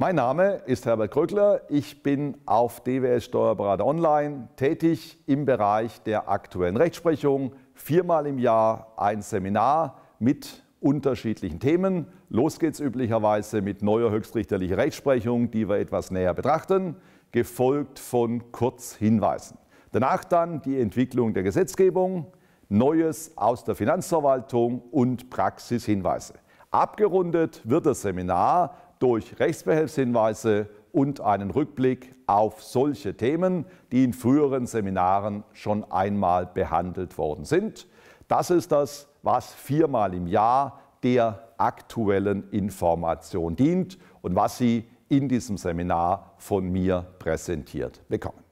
Mein Name ist Herbert Krögler. Ich bin auf DWS Steuerberater Online tätig im Bereich der aktuellen Rechtsprechung. Viermal im Jahr ein Seminar mit unterschiedlichen Themen. Los geht's üblicherweise mit neuer höchstrichterlicher Rechtsprechung, die wir etwas näher betrachten, gefolgt von Kurzhinweisen. Danach dann die Entwicklung der Gesetzgebung, Neues aus der Finanzverwaltung und Praxishinweise. Abgerundet wird das Seminar durch Rechtsbehelfshinweise und einen Rückblick auf solche Themen, die in früheren Seminaren schon einmal behandelt worden sind. Das ist das, was viermal im Jahr der aktuellen Information dient und was Sie in diesem Seminar von mir präsentiert bekommen.